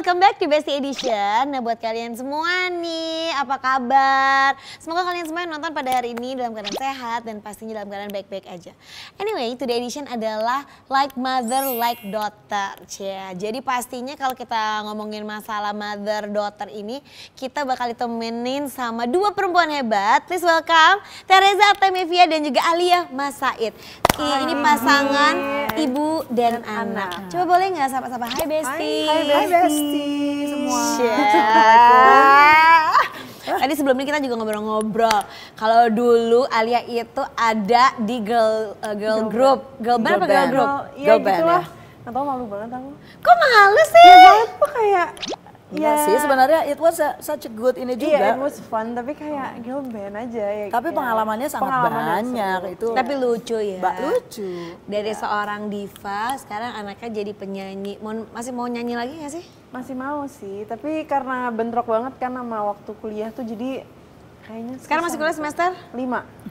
welcome back to Bestie Edition. Nah buat kalian semua nih, apa kabar? Semoga kalian semua yang nonton pada hari ini dalam keadaan sehat dan pastinya dalam keadaan baik-baik aja. Anyway, today edition adalah like mother, like daughter. Cia. Jadi pastinya kalau kita ngomongin masalah mother, daughter ini, kita bakal ditemenin sama dua perempuan hebat. Please welcome Teresa Temevia dan juga Alia Masaid. Ini pasangan ibu dan, dan anak. anak. Coba boleh nggak sapa-sapa? Hai Besti. Hai, hai Besti semua. Tadi sebelumnya kita juga ngobrol-ngobrol. Kalau dulu Alia itu ada di girl uh, girl, girl group. Girl band apa girl group? Girl, ya, girl band oh, iya gitu ya. malu banget aku. Kok malu sih? Ya, apa kayak Iya yeah. sih sebenarnya it was a, such a good ini iya, juga. Iya, yeah, it was fun tapi kayak gila gilben aja ya. Tapi ya. pengalamannya sangat pengalaman banyak itu. Tapi lucu ya. Mbak lucu. Dari ya. seorang diva sekarang anaknya jadi penyanyi. Mau, masih mau nyanyi lagi gak sih? Masih mau sih, tapi karena bentrok banget kan sama waktu kuliah tuh jadi kayaknya sekarang masih kuliah semester 5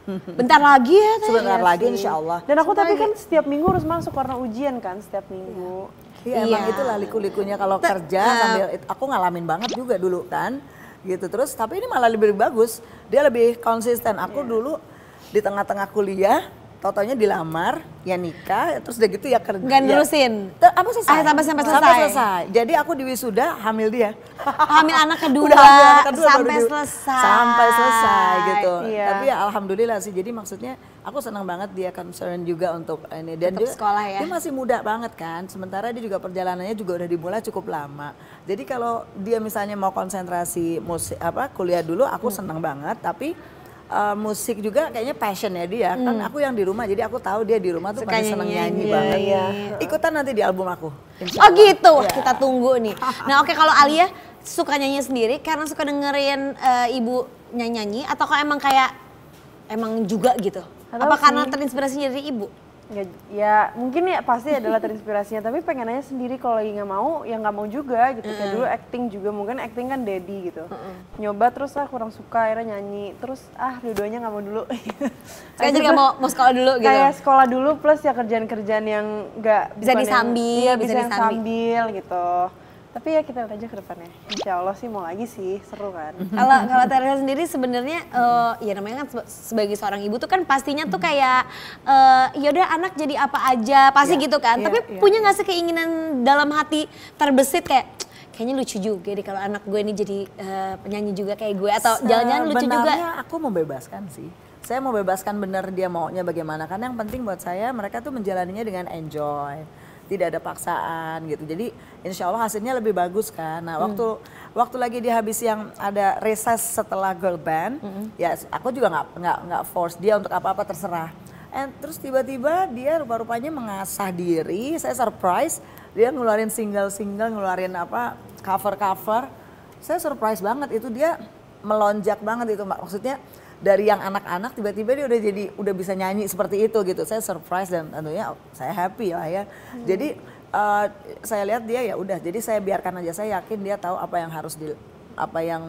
bentar lagi ya sebentar ya lagi insya Allah dan aku Sebentar tapi kan lagi. kan setiap minggu harus masuk karena ujian kan setiap minggu ya Iya, iya. emang itulah liku-likunya kalau T kerja uh, sambil aku ngalamin banget juga dulu kan. Gitu terus tapi ini malah lebih bagus. Dia lebih konsisten. Aku yeah. dulu di tengah-tengah kuliah Totonya dilamar, ya nikah, terus udah gitu ya kerja. Gak ya. nerusin? Ya. Apa selesai? Ah, sampai, sampai selesai? Sampai selesai. Jadi aku di wisuda hamil dia. Oh, hamil anak kedua, udah hamil anak kedua sampai baru selesai. Sampai selesai gitu. Iya. Tapi ya alhamdulillah sih, jadi maksudnya aku senang banget dia concern juga untuk ini. Dan Tetap dia, sekolah ya? Dia masih muda banget kan, sementara dia juga perjalanannya juga udah dimulai cukup lama. Jadi kalau dia misalnya mau konsentrasi musik, apa kuliah dulu, aku hmm. senang banget. Tapi uh, musik juga kayaknya passion ya dia. Kan hmm. Kan aku yang di rumah jadi aku tahu dia di rumah tuh Suka seneng nyanyi iya, banget. Iya. Ikutan nanti di album aku. Oh gitu. Iya. kita tunggu nih. Nah, oke okay, kalau Alia suka nyanyi sendiri karena suka dengerin uh, ibu nyanyi-nyanyi atau emang kayak emang juga gitu? Atau apa sih. karena terinspirasi dari ibu? Nggak, ya, ya mungkin ya pasti adalah terinspirasinya tapi pengen aja sendiri kalau lagi nggak mau ya nggak mau juga gitu mm. kayak dulu acting juga mungkin acting kan daddy gitu mm nyoba terus ah kurang suka akhirnya nyanyi terus ah dua-duanya nggak mau dulu kayak jadi nggak mau mau sekolah dulu gitu kayak sekolah dulu plus ya kerjaan-kerjaan yang nggak bisa disambil yang, bisa, bisa disambil. gitu tapi ya kita lihat aja ke depannya insya Allah sih mau lagi sih seru kan kalau kalau Teresa sendiri sebenarnya uh, ya namanya kan sebagai seorang ibu tuh kan pastinya tuh kayak uh, eh, yaudah anak jadi apa aja pasti yeah, gitu kan yeah, tapi yeah. punya nggak sih keinginan dalam hati terbesit kayak kayaknya lucu juga deh kalau anak gue ini jadi uh, penyanyi juga kayak gue atau jalan-jalan lucu juga. aku mau bebaskan sih. Saya mau bebaskan benar dia maunya bagaimana karena yang penting buat saya mereka tuh menjalaninya dengan enjoy tidak ada paksaan gitu. Jadi insya Allah hasilnya lebih bagus kan. Nah waktu hmm. waktu lagi dihabis yang ada reses setelah girl band, hmm. ya aku juga nggak nggak nggak force dia untuk apa-apa terserah. And terus tiba-tiba dia rupa-rupanya mengasah diri. Saya surprise dia ngeluarin single-single, ngeluarin apa cover-cover. Saya surprise banget itu dia melonjak banget itu maksudnya dari yang anak-anak tiba-tiba dia udah jadi udah bisa nyanyi seperti itu gitu saya surprise dan tentunya saya happy lah ya hmm. jadi uh, saya lihat dia ya udah jadi saya biarkan aja saya yakin dia tahu apa yang harus di apa yang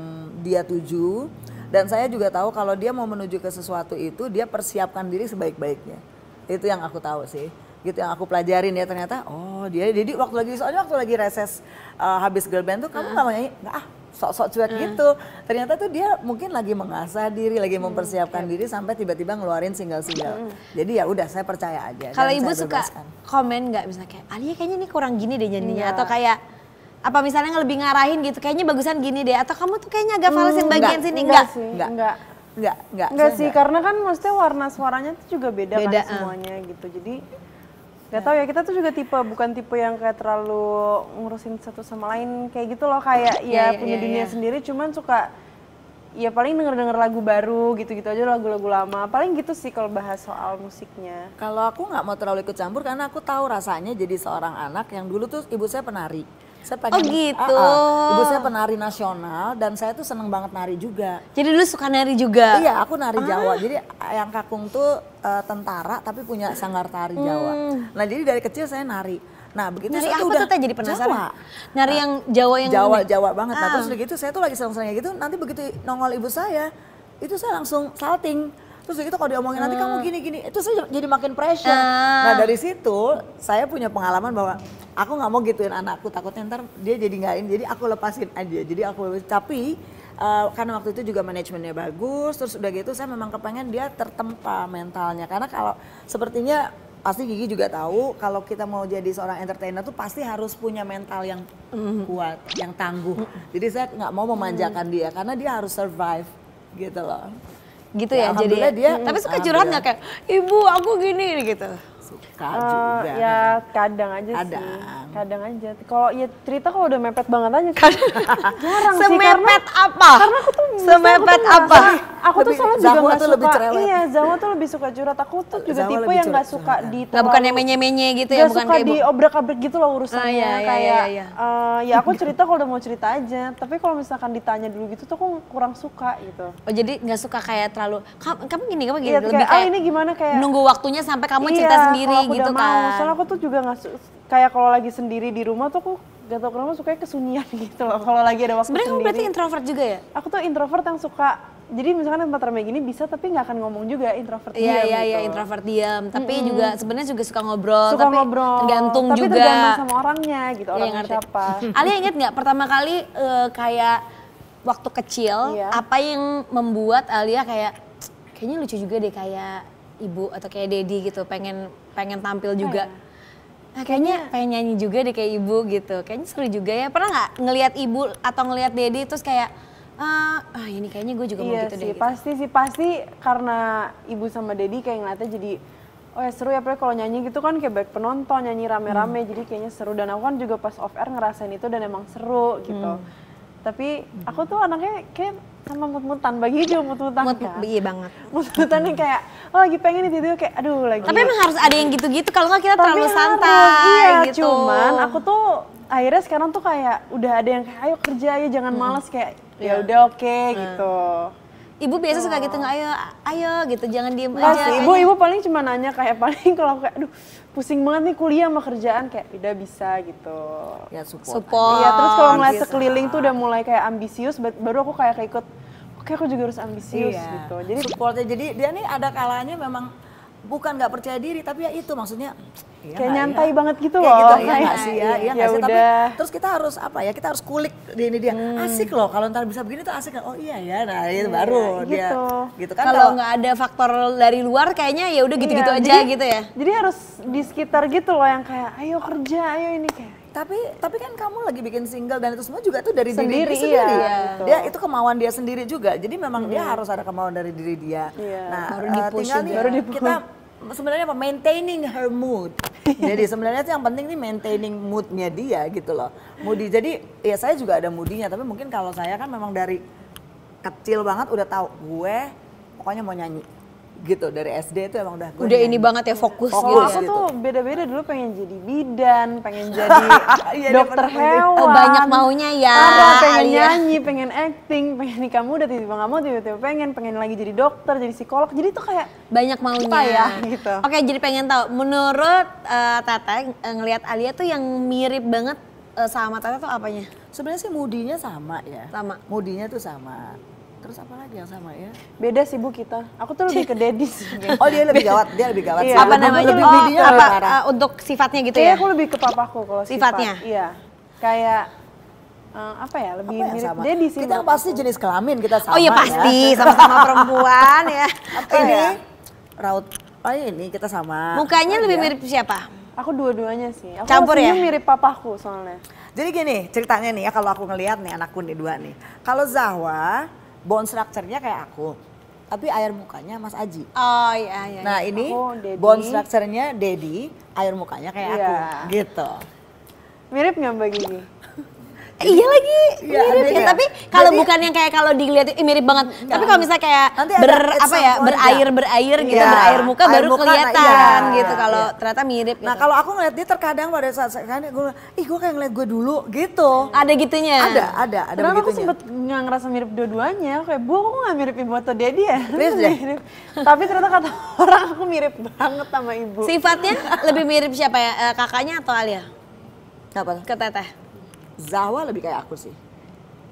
dia tuju dan saya juga tahu kalau dia mau menuju ke sesuatu itu dia persiapkan diri sebaik-baiknya itu yang aku tahu sih gitu yang aku pelajarin ya ternyata oh dia jadi waktu lagi soalnya waktu lagi reses uh, habis girl band tuh kamu hmm. nggak mau nyanyi nggak ah sok-sok cuek hmm. gitu. Ternyata tuh dia mungkin lagi mengasah diri, lagi hmm, mempersiapkan iya. diri sampai tiba-tiba ngeluarin single-single. Hmm. Jadi ya udah saya percaya aja. Kalau ibu suka komen nggak bisa kayak Alia kayaknya ini kurang gini deh nyanyinya atau kayak apa misalnya lebih ngarahin gitu kayaknya bagusan gini deh atau kamu tuh kayaknya agak falesin hmm, bagian sini enggak enggak sih, enggak enggak enggak, enggak, sih enggak. karena kan maksudnya warna suaranya tuh juga beda, kan beda kan semuanya uh. gitu jadi Gak tau ya, kita tuh juga tipe, bukan tipe yang kayak terlalu ngurusin satu sama lain kayak gitu loh, kayak iya, ya, ya, yeah, punya yeah, dunia yeah. sendiri cuman suka ya paling denger-denger lagu baru gitu-gitu aja lagu-lagu lama paling gitu sih kalau bahas soal musiknya kalau aku nggak mau terlalu ikut campur karena aku tahu rasanya jadi seorang anak yang dulu tuh ibu saya penari saya oh, pengen oh gitu uh, uh, ibu saya penari nasional dan saya tuh seneng banget nari juga jadi dulu suka nari juga iya aku nari ah. Jawa jadi eh, yang kakung tuh uh, tentara tapi punya sanggar tari hmm. Jawa nah jadi dari kecil saya nari Nah, begitu nari saya apa udah tuh jadi penasaran. Jawa. Nari nah, yang Jawa yang Jawa ini. Jawa banget. Nah, ah. Nah, terus begitu saya tuh lagi seneng-senengnya gitu, nanti begitu nongol ibu saya, itu saya langsung salting terus gitu kalau diomongin nanti kamu eh. gini gini itu saya jadi makin pressure eh. nah dari situ saya punya pengalaman bahwa aku nggak mau gituin anakku takutnya ntar dia jadi nggakin. jadi aku lepasin aja jadi aku tapi uh, karena waktu itu juga manajemennya bagus terus udah gitu saya memang kepengen dia tertempa mentalnya karena kalau sepertinya pasti Gigi juga tahu kalau kita mau jadi seorang entertainer tuh pasti harus punya mental yang mm-hmm. kuat, yang tangguh. Mm-hmm. Jadi saya nggak mau mm-hmm. memanjakan dia karena dia harus survive gitu loh gitu ya, ya jadi dia, tapi suka curhat nggak kayak ibu aku gini gitu nakal eh, uh, juga. Ya kadang, aja kadang. sih. Kadang aja. Kalau ya cerita kalau udah mepet banget aja. Kadang. Jarang Semepet sih karena apa? Karena aku tuh semepet aku tuh apa? aku tuh selalu juga nggak suka. Lebih cerewet. iya, Zawa tuh lebih suka curhat. Aku tuh juga Zawa tipe yang nggak suka di. Nggak bukan yang menye-menye gitu ya, bukan suka kayak di obrak-abrik gitu loh urusannya. Uh, iya, iya, kayak iya, iya. Uh, ya aku cerita kalau udah mau cerita aja. Tapi kalau misalkan ditanya dulu gitu tuh aku kurang suka gitu. Oh jadi nggak suka kayak terlalu kamu, gini kamu gini ya, lebih kayak, ah, kayak, ah, ini gimana kayak nunggu waktunya sampai kamu iya, cerita sendiri aku gitu udah kan. mau. Soalnya aku tuh juga nggak kayak kalau lagi sendiri di rumah tuh aku gak tau kenapa suka kesunyian gitu loh. Kalau lagi ada waktu Sebenernya sendiri. Sebenarnya berarti introvert juga ya? Aku tuh introvert yang suka jadi misalkan tempat ramai gini bisa tapi nggak akan ngomong juga introvert iya, diam Iya, iya gitu. Iya iya introvert diam, tapi -hmm. juga sebenarnya juga suka ngobrol, suka tapi ngobrol, tergantung tapi juga tergantung sama orangnya gitu, iya, orang ya, siapa. Alia inget nggak pertama kali uh, kayak waktu kecil iya. apa yang membuat Alia kayak kayaknya lucu juga deh kayak ibu atau kayak Dedi gitu pengen pengen tampil oh, juga. Iya. Nah, kayaknya pengen nyanyi juga deh kayak ibu gitu. Kayaknya seru juga ya. Pernah nggak ngelihat ibu atau ngelihat Dedi terus kayak ah, ah ini kayaknya gue juga iya mau gitu sih, deh. Gitu. Pasti sih pasti karena ibu sama Dedi kayak ngeliatnya jadi oh ya seru ya pokoknya kalau nyanyi gitu kan kayak baik penonton nyanyi rame-rame hmm. jadi kayaknya seru dan aku kan juga pas off air ngerasain itu dan emang seru gitu. Hmm tapi aku tuh anaknya kayak sama mut-mutan bagi hijau mut-mutan mut, kan? iya banget mut-mutan yang kayak oh lagi pengen itu tuh kayak aduh lagi tapi emang harus ada yang gitu-gitu kalau nggak kita tapi terlalu santai iya, gitu cuman aku tuh akhirnya sekarang tuh kayak udah ada yang kayak ayo kerja ayo jangan hmm. malas kayak ya iya. udah oke okay, hmm. gitu Ibu biasa oh. suka gitu nah. nggak ayo ayo gitu jangan diem Mas, aja. Ibu gitu. ibu paling cuma nanya kayak paling kalau kayak aduh pusing banget nih kuliah sama kerjaan kayak udah bisa gitu. Ya support. support. Iya terus kalau ngeliat sekeliling tuh udah mulai kayak ambisius baru aku kayak ikut, oke aku juga harus ambisius iya. gitu. Jadi supportnya jadi dia nih ada kalanya memang bukan nggak percaya diri tapi ya itu maksudnya iya ya kayak nyantai ya. banget gitu kayak gitu, loh gitu, ya nggak sih ya, ya, ya sih tapi terus kita harus apa ya kita harus kulik di ini dia hmm. asik loh kalau ntar bisa begini tuh asik oh iya ya nah itu iya, baru gitu. dia gitu, gitu kan kalau nggak ada faktor dari luar kayaknya ya udah gitu-gitu iya, aja jadi, gitu ya jadi harus di sekitar gitu loh yang kayak ayo kerja ayo ini kayak tapi tapi kan kamu lagi bikin single dan itu semua juga tuh dari sendiri, diri dia sendiri. Iya, Dia itu kemauan dia sendiri juga. Jadi memang hmm. dia harus ada kemauan dari diri dia. Iya. Nah, baru uh, tinggal nih baru kita sebenarnya apa maintaining her mood. jadi sebenarnya yang penting nih maintaining moodnya dia gitu loh. Moody. Jadi ya saya juga ada moodinya tapi mungkin kalau saya kan memang dari kecil banget udah tahu gue pokoknya mau nyanyi gitu dari SD itu emang udah gue udah ini banget ya fokus oh, gitu. Aku ya. tuh beda-beda dulu pengen jadi bidan, pengen jadi iya, dokter gitu. hewan. Oh, banyak maunya ya. Oh, pengen iya. nyanyi, pengen acting, pengen kamu udah tiba-tiba nggak mau tiba-tiba pengen, pengen lagi jadi dokter, jadi psikolog. Jadi tuh kayak banyak maunya. Apa ya gitu. Oke, jadi pengen tahu menurut uh, Tata eh, ngelihat Alia tuh yang mirip banget uh, sama Tata tuh apanya? Sebenarnya sih mudinya sama ya. Sama. Mudinya tuh sama terus apa lagi yang sama ya? Beda sih Bu kita. Aku tuh lebih ke dedis. oh dia lebih gawat, dia lebih gawat. Iya. Apa namanya? Lebih, oh, apa, uh, untuk sifatnya gitu Kayaknya ya? aku lebih ke papaku kalau sifat. Sifatnya? Iya. Kayak uh, apa ya lebih apa mirip dia di sih. Kita pasti jenis kelamin kita sama. Oh iya ya. pasti ya. sama-sama perempuan ya. Apa ini ya? raut oh ini kita sama. Mukanya oh, lebih ya. mirip siapa? Aku dua-duanya sih. Aku Campur ya? mirip papaku soalnya. Jadi gini ceritanya nih ya kalau aku ngelihat nih anakku nih dua nih. Kalau Zahwa bone structure-nya kayak aku. Tapi air mukanya Mas Aji. Oh iya iya. iya. Nah, ini oh, bone structure-nya Dedi, air mukanya kayak iya. aku gitu. Mirip nggak Mbak Gigi? Iya lagi. Iya, ya, mirip ya. tapi kalau bukan yang kayak kalau dilihat mirip banget. Ya. Tapi kalau misalnya kayak Nanti ber apa ya, berair berair ya. gitu, iya. berair muka Air baru muka, nah, kelihatan iya, gitu kalau ya. ternyata mirip nah, gitu. Nah, kalau aku ngeliat dia terkadang pada saat kan gue ih gue kayak ngeliat gue dulu gitu. Ada gitunya. Ada, ada, ada Karena aku sempet nggak ngerasa mirip dua-duanya, kayak bu aku nggak mirip ibu atau dia ya. tapi ternyata kata orang aku mirip banget sama ibu. Sifatnya lebih mirip siapa ya? Eh, kakaknya atau Alia? Kapan? Ke teteh Zahwa lebih kayak aku sih.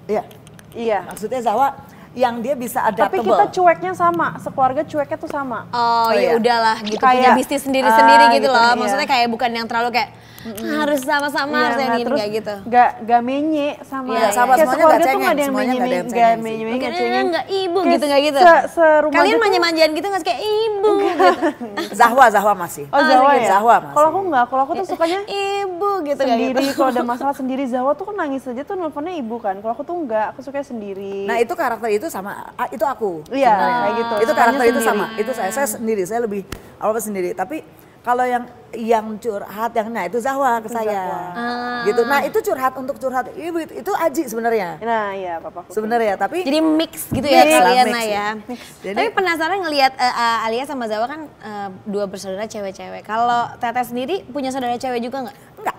Iya. Iya. Maksudnya Zahwa yang dia bisa ada Tapi kita cueknya sama, sekeluarga cueknya tuh sama. Oh, oh ya iya. udahlah gitu kayak, punya bisnis sendiri-sendiri uh, gitu, gitu loh. Iya. Maksudnya kayak bukan yang terlalu kayak Mm-hmm. harus sama-sama iya, harus yang nah, ini kayak gitu gak gak menye sama ya sama kayak semuanya gak cengeng, tuh gak ada yang menye gak menye menye gak cengeng gak ibu gitu gak gitu se, se kalian manja manjaan gitu, gitu gak kayak ibu gitu Zahwa Zahwa masih oh Zahwa oh, iya. ya Zahwa masih kalau aku gak kalau aku tuh sukanya ibu gitu sendiri gitu. kalau ada masalah sendiri Zahwa tuh kan nangis aja tuh nelfonnya ibu kan kalau aku tuh gak aku suka sendiri nah itu karakter itu sama itu aku iya nah, kayak gitu itu karakter itu sama itu saya saya sendiri saya lebih apa sendiri tapi kalau yang yang curhat yang nah itu Zahwa ke saya ah. gitu nah itu curhat untuk curhat itu itu Aji sebenarnya nah iya papa sebenarnya tapi jadi mix gitu ya kalian mix, ya mix. Jadi, tapi penasaran ngelihat uh, uh, Alia sama Zahwa kan uh, dua bersaudara cewek-cewek kalau Teteh sendiri punya saudara cewek juga nggak enggak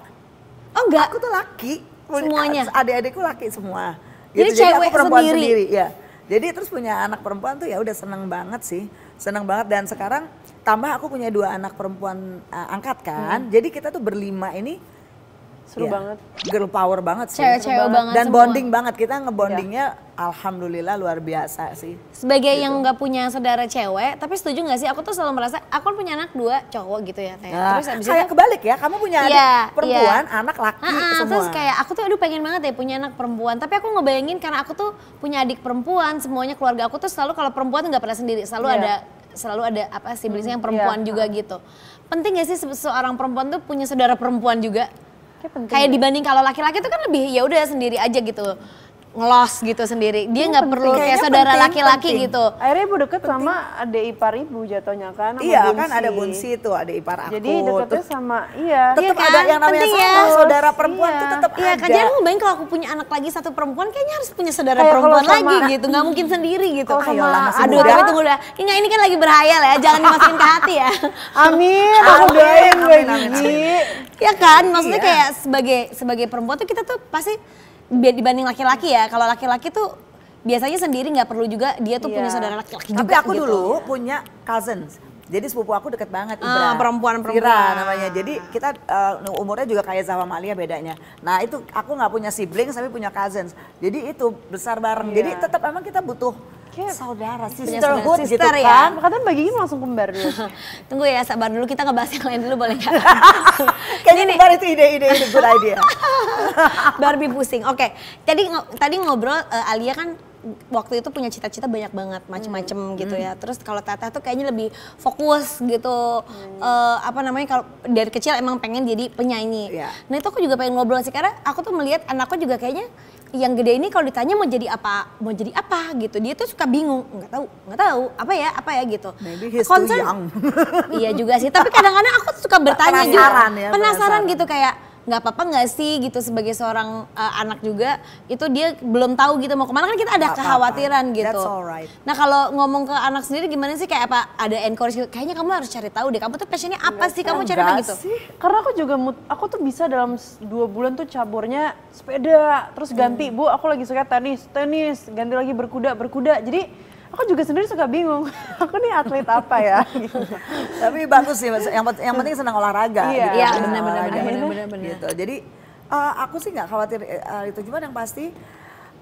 oh enggak aku tuh laki semuanya adik-adikku laki semua gitu. jadi, jadi cewek aku perempuan sendiri, sendiri ya jadi terus punya anak perempuan tuh ya udah seneng banget sih, seneng banget dan sekarang tambah aku punya dua anak perempuan uh, angkat kan. Hmm. Jadi kita tuh berlima ini seru yeah. banget girl power banget sih cewek-cewek banget dan semua. bonding banget kita ngebondingnya yeah. alhamdulillah luar biasa sih sebagai gitu. yang nggak punya saudara cewek tapi setuju nggak sih aku tuh selalu merasa aku kan punya anak dua cowok gitu ya nah, terus abis kayak itu, kebalik ya kamu punya yeah, adik iya, perempuan yeah. anak laki nah, semua terus kayak aku tuh aduh pengen banget ya punya anak perempuan tapi aku ngebayangin karena aku tuh punya adik perempuan semuanya keluarga aku tuh selalu kalau perempuan tuh nggak pernah sendiri selalu yeah. ada selalu ada apa sih hmm, yang iya. perempuan yeah. juga hmm. gitu penting gak sih seorang perempuan tuh punya saudara perempuan juga kayak, kayak dibanding kalau laki-laki itu kan lebih ya udah sendiri aja gitu ngelos gitu sendiri. Dia nggak perlu kayak saudara laki-laki gitu. Akhirnya ibu deket penting. sama adik ipar ibu jatuhnya kan. Iya bunsi. kan ada bunsi itu adik ipar aku. Jadi deketnya sama iya. Tetap iya, kan? ya. iya. iya kan? ada yang namanya sama, ya. saudara perempuan iya. tuh tetap iya, ada. Iya kan jadi bayangin kalau aku punya anak lagi satu perempuan kayaknya harus punya saudara kayak perempuan sama, lagi gitu. Nggak mungkin hmm. sendiri gitu. Kalau sama Ayolah, aduh tapi tunggu udah. Ini, ini kan lagi berhayal ya. Jangan dimasukin ke hati ya. Amin. Aku doain gue Ya kan maksudnya iya. kayak sebagai sebagai perempuan tuh kita tuh pasti biar dibanding laki-laki ya kalau laki-laki tuh biasanya sendiri nggak perlu juga dia tuh yeah. punya iya. saudara laki-laki juga tapi aku gitu. dulu punya cousins jadi sepupu aku deket banget ah, Ibra. Ah, perempuan perempuan. Ira namanya. Jadi kita uh, umurnya juga kayak sama Malia bedanya. Nah itu aku nggak punya sibling tapi punya cousins. Jadi itu besar bareng. Yeah. Jadi iya. tetap emang kita butuh kayak saudara, sisterhood sister, gitu, gitu kan. Ya. Kan. Katanya bagiin langsung kembar dulu. Tunggu ya, sabar dulu. Kita ngebahas yang lain dulu boleh nggak? Kayaknya ini kembar itu ide-ide itu good idea. Barbie pusing. Oke, okay. tadi tadi ngobrol uh, Alia kan waktu itu punya cita-cita banyak banget macem-macem hmm. gitu hmm. ya. Terus kalau Tata tuh kayaknya lebih fokus gitu. Hmm. Uh, apa namanya kalau dari kecil emang pengen jadi penyanyi. Yeah. Nah itu aku juga pengen ngobrol sih karena aku tuh melihat anakku juga kayaknya yang gede ini kalau ditanya mau jadi apa mau jadi apa gitu dia tuh suka bingung nggak tahu nggak tahu apa ya apa ya gitu Maybe concern iya juga sih tapi kadang-kadang aku suka bertanya penasaran juga ya, penasaran, penasaran gitu kayak nggak apa-apa nggak sih gitu sebagai seorang uh, anak juga itu dia belum tahu gitu mau kemana kan kita ada kekhawatiran gitu. That's alright. Nah kalau ngomong ke anak sendiri gimana sih kayak apa ada encourage gitu? Kayaknya kamu harus cari tahu deh kamu tuh passionnya apa sih kamu cari tahu gitu? Sih. Karena aku juga aku tuh bisa dalam dua bulan tuh caburnya sepeda terus ganti hmm. bu aku lagi suka tenis tenis ganti lagi berkuda berkuda jadi aku juga sendiri suka bingung aku nih atlet apa ya gitu. tapi bagus sih yang penting yang penting senang olahraga iya gitu. ya, benar benar benar benar gitu jadi uh, aku sih nggak khawatir uh, itu cuma yang pasti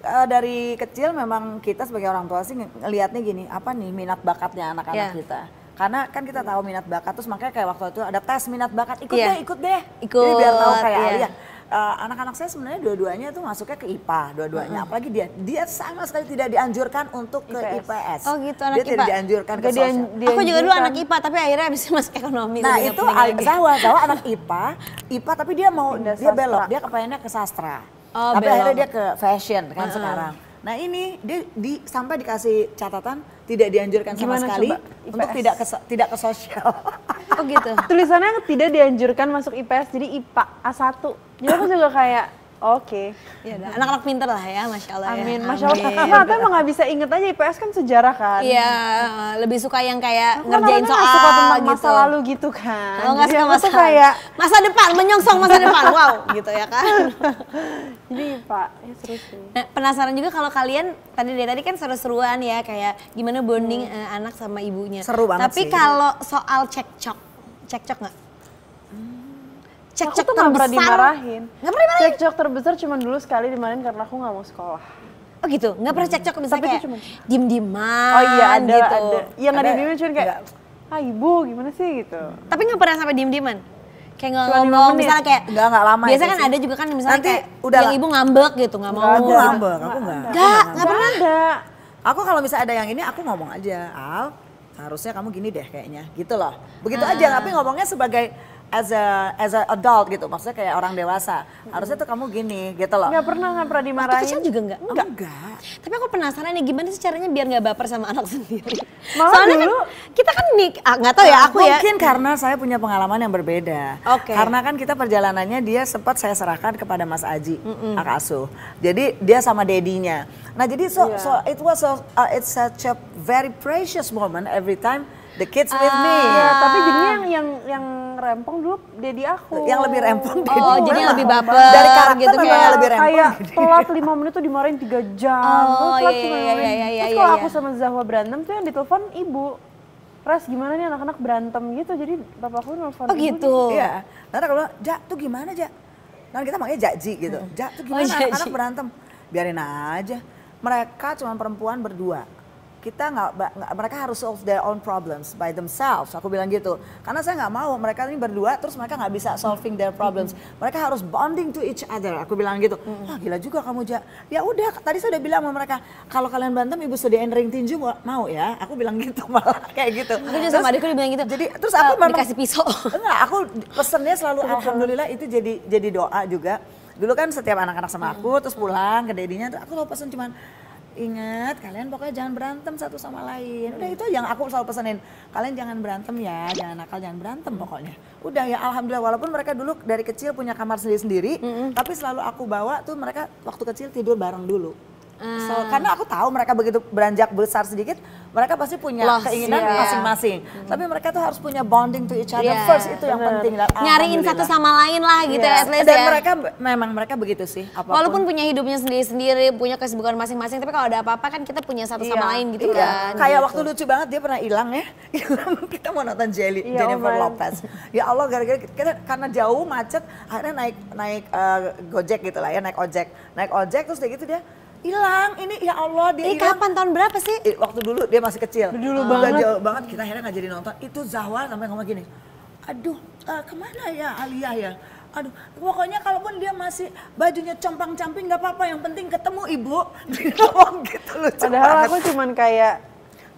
uh, dari kecil memang kita sebagai orang tua sih ngelihatnya gini apa nih minat bakatnya anak-anak yeah. kita karena kan kita tahu minat bakat terus makanya kayak waktu itu ada tes minat bakat ikut yeah. deh ikut deh ikut, jadi biar tahu kayak yeah. Alia iya. Eh, anak-anak uh, saya sebenarnya dua-duanya itu masuknya ke IPA, dua-duanya. Hmm. Apalagi dia dia sama sekali tidak dianjurkan untuk ke IPS. Oh gitu anak dia IPA. tidak dianjurkan ke sosial. dia. Aku juga dulu anak IPA tapi akhirnya habis masuk ekonomi. Nah itu Zawa, Zawa anak IPA, IPA tapi dia mau Indah dia sastra. belok, dia kepengennya ke sastra. Oh, tapi belok. akhirnya dia ke fashion kan hmm. sekarang. Nah ini dia di, sampai dikasih catatan tidak dianjurkan Gimana sama sekali coba? untuk tidak ke, tidak ke sosial. oh gitu tulisannya tidak dianjurkan masuk IPS jadi IPA A1 jadi aku juga kayak Oke. Okay. Ya, anak-anak pinter lah ya, masya Allah. Ya. Amin, ya. masya Allah. Nah, tapi emang nggak bisa inget aja IPS kan sejarah kan. Iya, lebih suka yang kayak nah, ngerjain soal gak suka tentang gitu. masa lalu gitu kan. Kalau oh, nggak suka masa kayak masa depan menyongsong masa depan, wow, gitu ya kan. Jadi Pak, ya seru sih. Nah, penasaran juga kalau kalian tadi dari tadi kan seru-seruan ya kayak gimana bonding hmm. Eh, anak sama ibunya. Seru banget Tapi kalau soal cekcok, cekcok nggak? cek aku tuh terbesar. Gak pernah dimarahin. Gak pernah dimarahin. cek terbesar cuma dulu sekali dimarahin karena aku nggak mau sekolah. Oh gitu, nggak pernah cek cek misalnya kayak cuma... diem-dieman Oh iya ada, gitu. ada. Yang nggak diem-dieman cuma kayak, ah ibu gimana sih gitu. Tapi nggak pernah sampai diem-dieman? Kayak nggak ngomong, misalnya kayak nggak nggak lama. Biasa kan ada juga kan misalnya Nanti, kayak udah yang ibu ngambek gitu, nggak mau. Aku ngambek, aku nggak. Nggak, nggak pernah. Ada. Aku kalau misalnya ada yang ini, aku ngomong aja, Al, harusnya kamu gini deh kayaknya, gitu loh. Begitu ah. aja, tapi ngomongnya sebagai as a as a adult gitu maksudnya kayak orang dewasa harusnya tuh kamu gini gitu loh nggak pernah nggak pernah dimarahin Waktu kecil juga nggak enggak, enggak. tapi aku penasaran nih gimana sih caranya biar nggak baper sama anak sendiri Malah soalnya kan dulu, kan kita kan nik ah, nggak tau tahu ya aku mungkin ya mungkin karena saya punya pengalaman yang berbeda okay. karena kan kita perjalanannya dia sempat saya serahkan kepada Mas Aji mm -mm. asuh jadi dia sama dedinya nah jadi so yeah. so it was a uh, it's such a very precious moment every time the kids ah. with me yeah, tapi jadinya yang yang yang rempong dulu Dedi aku. Yang lebih rempong oh, Dedi. Oh, jadi yang lebih baper. Dari karakter gitu, kan? kayak, lebih rempong. Kayak telat 5 menit tuh dimarahin 3 jam. Oh, telat iya, iya, iya, iya, Terus iya, kalau iya. aku sama Zahwa berantem tuh yang ditelepon ibu. ras gimana nih anak-anak berantem gitu, jadi bapakku nelfon Oh gitu? Iya, Nanti kalau Ja tuh gimana Ja? Nah kita makanya Jaji gitu, hmm. Ja tuh oh, gimana anak-anak berantem? Biarin aja, mereka cuma perempuan berdua kita nggak mereka harus solve their own problems by themselves aku bilang gitu karena saya nggak mau mereka ini berdua terus mereka nggak bisa solving their problems mereka harus bonding to each other aku bilang gitu wah gila juga kamu ja ya udah tadi saya udah bilang sama mereka kalau kalian bantem ibu sediain ring tinju mau ya aku bilang gitu malah kayak gitu aku juga sama adikku bilang gitu jadi terus aku uh, memang dikasih pisau enggak aku pesennya selalu alhamdulillah itu jadi jadi doa juga dulu kan setiap anak-anak sama aku terus pulang ke dedinya aku lo pesen cuman Ingat, kalian pokoknya jangan berantem satu sama lain. Udah itu yang aku selalu pesenin. Kalian jangan berantem ya, jangan nakal, jangan berantem pokoknya. Udah ya alhamdulillah walaupun mereka dulu dari kecil punya kamar sendiri-sendiri, mm -hmm. tapi selalu aku bawa tuh mereka waktu kecil tidur bareng dulu. Ah. So, karena aku tahu mereka begitu beranjak besar sedikit, mereka pasti punya Loss, keinginan iya. masing-masing. Yeah. Hmm. Tapi mereka tuh harus punya bonding to each other yeah. first itu Bener. yang penting. Dan Nyariin satu sama lain lah gitu yeah. ya at Dan ya. mereka memang mereka begitu sih. Apapun. Walaupun punya hidupnya sendiri-sendiri, punya kesibukan masing-masing, tapi kalau ada apa-apa kan kita punya satu sama yeah. lain gitu yeah. kan. Kayak gitu. waktu lucu banget dia pernah hilang ya. kita mau nonton Jelly, yeah, Jennifer oh Lopez. ya Allah gara-gara kita karena jauh macet akhirnya naik naik uh, Gojek gitu lah ya, naik ojek. Naik ojek terus dia gitu dia hilang ini ya Allah dia ilang. kapan tahun berapa sih eh, waktu dulu dia masih kecil dulu oh. banget jauh banget kita akhirnya nggak jadi nonton itu Zawal sampai ngomong gini aduh uh, kemana ya Alia ya aduh pokoknya kalaupun dia masih bajunya compang-camping nggak apa-apa yang penting ketemu ibu ngomong gitu loh padahal banget. aku cuman kayak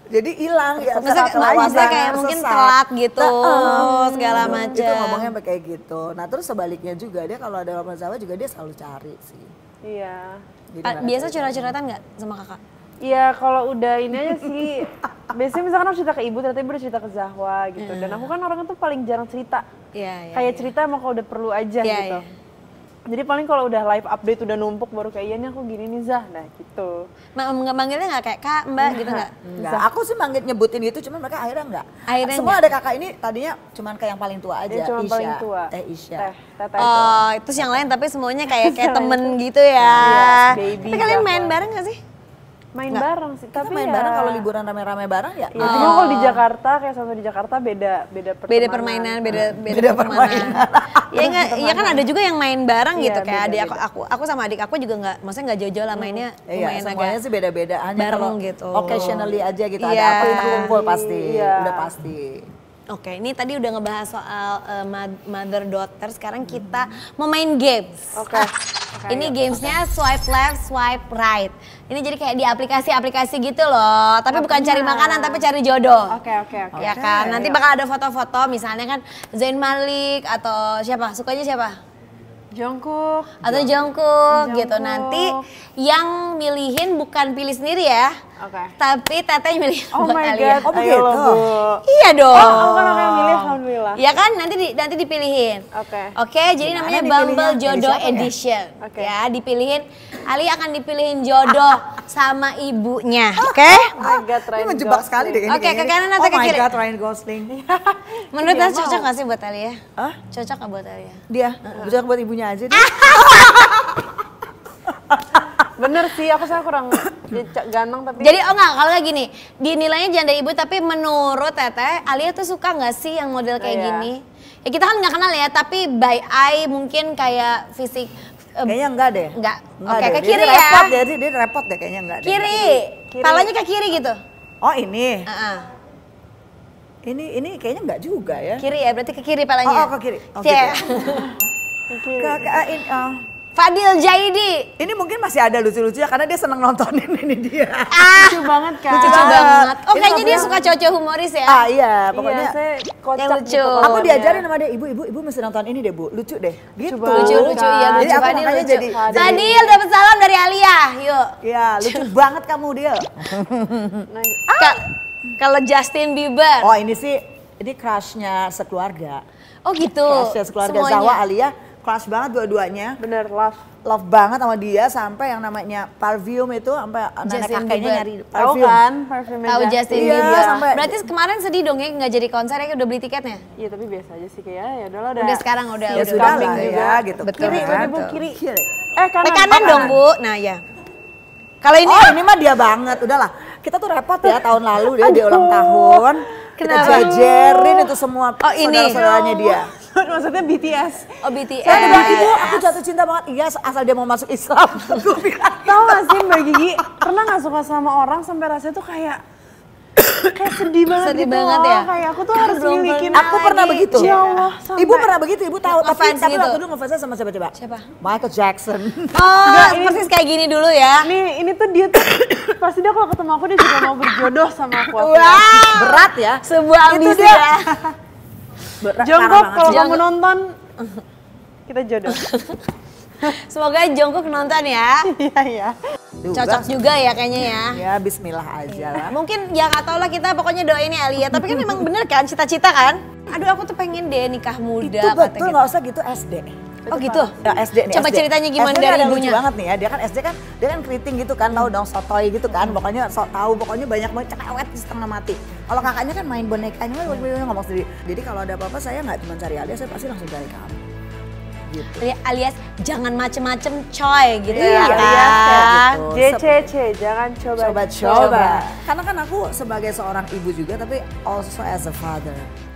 jadi hilang ya maksudnya, maksudnya kayak mungkin telat gitu nah, um, segala macam itu ngomongnya kayak gitu nah terus sebaliknya juga dia kalau ada sama zawa juga dia selalu cari sih iya jadi biasa curhat-curhatan nggak sama kakak? Iya kalau udah ini aja sih, biasanya misalkan aku cerita ke ibu ternyata ibu udah cerita ke Zahwa gitu. Dan iya. aku kan orangnya tuh paling jarang cerita. Iya, iya, Kayak iya. cerita emang kalau udah perlu aja iya, gitu jadi paling kalau udah live update udah numpuk baru kayak iya nih aku gini nih Zah nah gitu Ma nggak manggilnya nggak kayak kak mbak gitu nggak nggak aku sih manggil nyebutin gitu cuman mereka akhirnya nggak akhirnya semua enggak. ada kakak ini tadinya cuman kayak yang paling tua aja ya, Isya paling tua. teh Isya teh, oh itu yang lain tapi semuanya kayak kayak temen gitu ya, ya baby, tapi kalian main bareng nggak sih main Nggak. bareng sih tapi main ya, bareng kalau liburan rame-rame bareng ya, Iya. Oh. kalau di Jakarta kayak sama di Jakarta beda beda pertemanan. beda permainan beda hmm. beda, beda permainan, permainan. ya ya kan ada juga yang main bareng ya, gitu kayak ada adik aku, aku aku sama adik aku juga nggak maksudnya nggak jauh-jauh lah mainnya hmm. ya, semuanya agak sih beda-beda hanya bareng kalau gitu occasionally aja gitu ya. ada apa iya. itu kumpul pasti ya. udah pasti Oke, ini tadi udah ngebahas soal uh, mother daughter. Sekarang kita mau main games. Oke. Okay. Okay, ini gamesnya okay. swipe left, swipe right. Ini jadi kayak di aplikasi-aplikasi gitu loh. Tapi bukan cari makanan, tapi cari jodoh. Oke, okay, oke, okay, oke. Okay. Ya kan. Nanti bakal ada foto-foto. Misalnya kan Zain Malik atau siapa? Sukanya siapa? Jongkuk atau Jongkuk gitu nanti yang milihin bukan pilih sendiri ya Oke. Okay. Tapi Teteh milih oh buat my Alia. God. Oh begitu. Bu. Iya dong. Oh, aku kan yang milih alhamdulillah. Ya kan nanti di, nanti dipilihin. Oke. Okay. Oke, okay, jadi namanya Bumble Jodoh ya? Edition. Ya? Okay. ya, dipilihin Ali akan dipilihin jodoh sama ibunya. Oke. Okay? Oh, oh my god, Ryan Ini menjebak sekali deh ini. Oke, okay, ke kanan atau oh ke kiri? Oh my god, Ryan Gosling. Menurut Dia cocok gak sih buat Ali ya? Hah? Cocok gak buat Ali ya? Dia, uh-huh. cocok buat ibunya aja dia. Bener sih, aku saya kurang ganteng tapi... Jadi oh enggak, kalau kayak gini, dinilainya janda ibu tapi menurut Tete, Alia tuh suka nggak sih yang model kayak oh, iya. gini? Ya kita kan nggak kenal ya, tapi by eye mungkin kayak fisik kayaknya enggak deh. Enggak. enggak Oke, okay, ke kiri ya. Repot, jadi dia repot deh kayaknya enggak. Kiri. Deh. kiri. Palanya ke kiri gitu. Oh, ini. Uh -uh. Ini ini kayaknya enggak juga ya. Kiri ya, berarti ke kiri palanya. Oh, oh ke kiri. oke oh, ke gitu. Ya. ke, ke, eh, in, ke. Oh. Fadil Jaidi. Ini mungkin masih ada lucu-lucunya karena dia senang nontonin ini dia. Ah, lucu banget kan? Lucu ah, banget. Oh ini kayaknya dia suka cocok humoris ya? Ah iya, iya pokoknya iya, saya kocak yang lucu. Gitu. Aku diajarin sama dia, ibu, ibu, ibu mesti nonton ini deh bu, lucu deh. Gitu. Lucu, lucu, iya lucu. Jadi aku Fadil, makanya lucu. jadi. Fadil dapat salam dari Alia, yuk. Iya, lucu banget kamu dia. ah. Kalau Justin Bieber. Oh ini sih, ini crush-nya sekeluarga. Oh gitu. Crush-nya sekeluarga Semuanya. Zawa Alia kelas banget dua-duanya. Bener love. Love banget sama dia sampai yang namanya parfum itu sampai nenek kakeknya nyari parfum. Tahu kan parfum Tahu Justin iya, Bieber. Sampai... Berarti kemarin sedih dong ya nggak jadi konser ya udah beli tiketnya? Iya tapi biasa aja sih kayak ya udahlah udah. Udah sekarang udah ya, udah, lah, juga. ya gitu. Betul. Kiri, kan? Bu, kiri. kiri. Eh kanan. Eh, kanan dong Bu. Nah ya. Kalau ini oh, ini mah dia banget. Udahlah, kita tuh repot ya tahun lalu dia di ulang tahun. Kenapa? Kita jajarin itu semua oh, saudara-saudaranya dia. maksudnya BTS. Oh BTS. Saya bilang itu aku jatuh cinta banget. Iya asal dia mau masuk Islam. Gitu. Tahu gak sih Mbak Gigi pernah nggak suka sama orang sampai rasanya tuh kayak kayak sedih banget sedih gitu banget ya kayak aku tuh harus milikin aku lagi. pernah ya begitu ya Allah, ibu pernah begitu ibu tahu tapi tapi gitu. waktu dulu ngefansnya sama siapa coba siapa Michael Jackson oh Nggak, ini, persis kayak gini dulu ya nih ini tuh dia tuh pasti dia kalau ketemu aku dia juga mau berjodoh sama aku, aku wow. berat ya sebuah ambisi ya Jongkok kalau kamu nonton kita jodoh. Semoga Jongkok nonton ya. Iya iya. Cocok juga ya kayaknya ya. Ya bismillah aja lah. Iya. Mungkin ya gak tau lah kita pokoknya doain ya Alia. Tapi kan memang bener kan cita-cita kan? Aduh aku tuh pengen deh nikah muda. Itu betul gak gitu. usah gitu SD. Oh gitu? Ya, nah, SD nih. Coba SD. ceritanya gimana SD dari ibunya? banget nih ya. Dia kan SD kan, dia kan keriting gitu kan, tahu dong sotoy gitu kan. Pokoknya sok tahu, pokoknya banyak banget cewek setengah mati. Kalau kakaknya kan main bonekanya kan hmm. ngomong sendiri. Jadi kalau ada apa-apa saya nggak cuma cari alias, saya pasti langsung cari kamu. Gitu. Iya, alias jangan macem-macem coy gitu iya, ya iya, kan. Gitu. JCC jangan coba-coba. Karena kan aku sebagai seorang ibu juga tapi also as a father.